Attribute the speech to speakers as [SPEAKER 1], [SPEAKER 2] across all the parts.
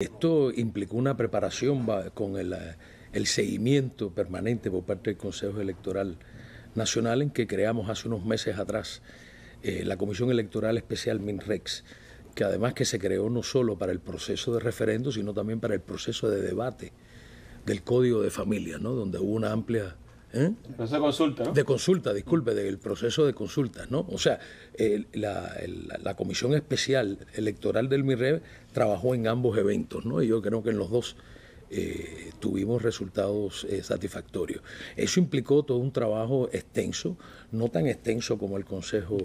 [SPEAKER 1] Esto implicó una preparación con el, seguimiento permanente por parte del Consejo Electoral Nacional en que creamos hace unos meses atrás eh, la Comisión Electoral Especial MINREX, que además que se creó no solo para el proceso de referendo, sino también para el proceso de debate del Código de Familia, ¿no? donde hubo una amplia ¿Eh? proceso de consulta, De consulta, disculpe, del proceso de consulta, ¿no? O sea, la, Comisión Especial Electoral del MIREV trabajó en ambos eventos, ¿no? Y yo creo que en los dos eh, tuvimos resultados eh, satisfactorios. Eso implicó todo un trabajo extenso, no tan extenso como el Consejo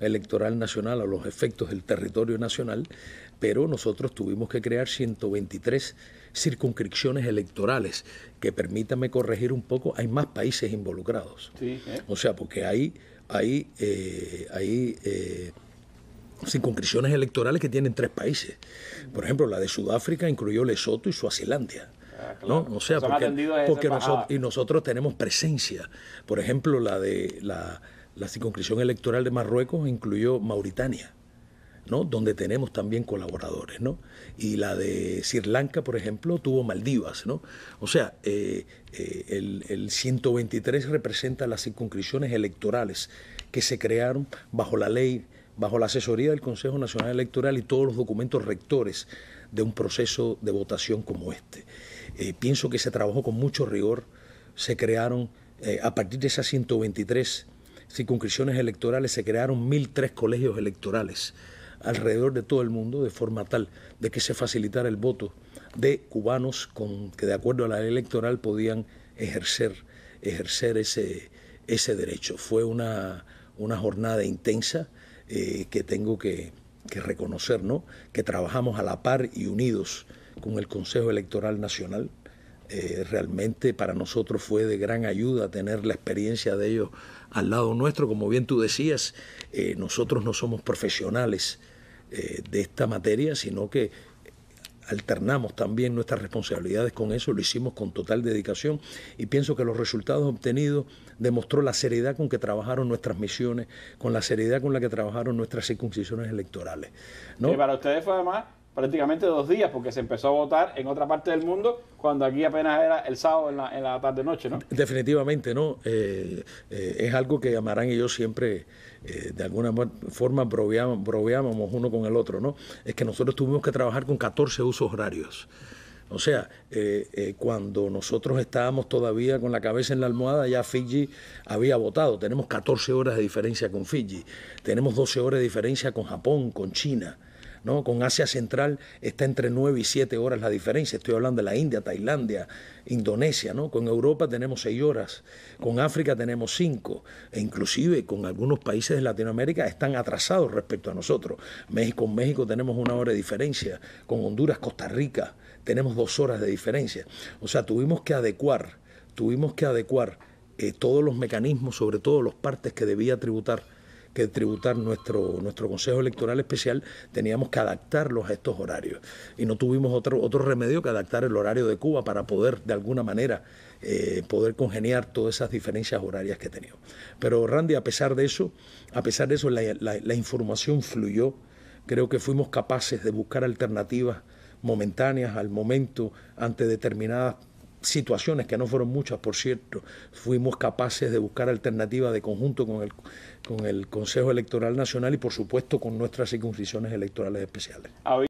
[SPEAKER 1] Electoral Nacional a los efectos del territorio nacional, pero nosotros tuvimos que crear 123 circunscripciones electorales, que permítame corregir un poco, hay más países involucrados. ¿eh? O sea, porque ahí, ahí, hay circunscripciones electorales que tienen tres países. Por ejemplo, la de Sudáfrica incluyó Lesoto y Suazilandia. Ah, ¿no? O sea, porque, nosotros, ah. y nosotros tenemos presencia. Por ejemplo, la de la, la circunscripción electoral de Marruecos incluyó Mauritania. ¿no? donde tenemos también colaboradores. Y la de Sri Lanka, por ejemplo, tuvo Maldivas. ¿no? O sea, eh, eh, el, el, 123 representa las circunscripciones electorales que se crearon bajo la ley bajo la asesoría del Consejo Nacional Electoral y todos los documentos rectores de un proceso de votación como este. Eh, pienso que se trabajó con mucho rigor, se crearon, eh, a partir de esas 123 circunscripciones electorales, se crearon 1.003 colegios electorales alrededor de todo el mundo, de forma tal de que se facilitara el voto de cubanos con, que de acuerdo a la ley electoral podían ejercer, ejercer ese, ese derecho. Fue una, una jornada intensa. Eh, que tengo que, reconocer, ¿no? Que trabajamos a la par y unidos con el Consejo Electoral Nacional. Eh, realmente para nosotros fue de gran ayuda tener la experiencia de ellos al lado nuestro. Como bien tú decías, eh, nosotros no somos profesionales de esta materia, sino que alternamos también nuestras responsabilidades con eso, lo hicimos con total dedicación y pienso que los resultados obtenidos demostró la seriedad con que trabajaron nuestras misiones, con la seriedad con la que trabajaron nuestras circuncisiones electorales. ¿no? Y para ustedes fue además prácticamente dos días, porque se empezó a votar en otra parte del mundo cuando aquí apenas era el sábado en la, en la tarde-noche, ¿no? Definitivamente, ¿no? Eh, eh, es algo que Amarán y yo siempre, eh, de alguna forma, broveábamos, uno con el otro, ¿no? Es que nosotros tuvimos que trabajar con 14 usos horarios. O sea, cuando nosotros estábamos todavía con la cabeza en la almohada, ya Fiji había votado. Tenemos 14 horas de diferencia con Fiji, tenemos 12 horas de diferencia con Japón, con China. Con Asia Central está entre 9 y 7 horas la diferencia. Estoy hablando de la India, Tailandia, Indonesia, ¿no? Con Europa tenemos 6 horas, con África tenemos 5, e inclusive con algunos países de Latinoamérica están atrasados respecto a nosotros. México, con México tenemos una hora de diferencia, con Honduras, Costa Rica tenemos dos horas de diferencia. O sea, tuvimos que adecuar, tuvimos que adecuar eh, todos los mecanismos, sobre todo los partes que debía tributar que tributar nuestro, nuestro Consejo Electoral Especial, teníamos que adaptarlos a estos horarios. Y no tuvimos otro, otro remedio que adaptar el horario de Cuba para poder, de alguna manera, eh, poder congeniar todas esas diferencias horarias que teníamos. Pero Randy, a pesar de eso, a pesar de eso, la, la información fluyó. Creo que fuimos capaces de buscar alternativas momentáneas al momento ante determinadas situaciones, que no fueron muchas, por cierto, fuimos capaces de buscar alternativas de conjunto con el, con el Consejo Electoral Nacional y, por supuesto, con nuestras circunscripciones electorales especiales. Ah,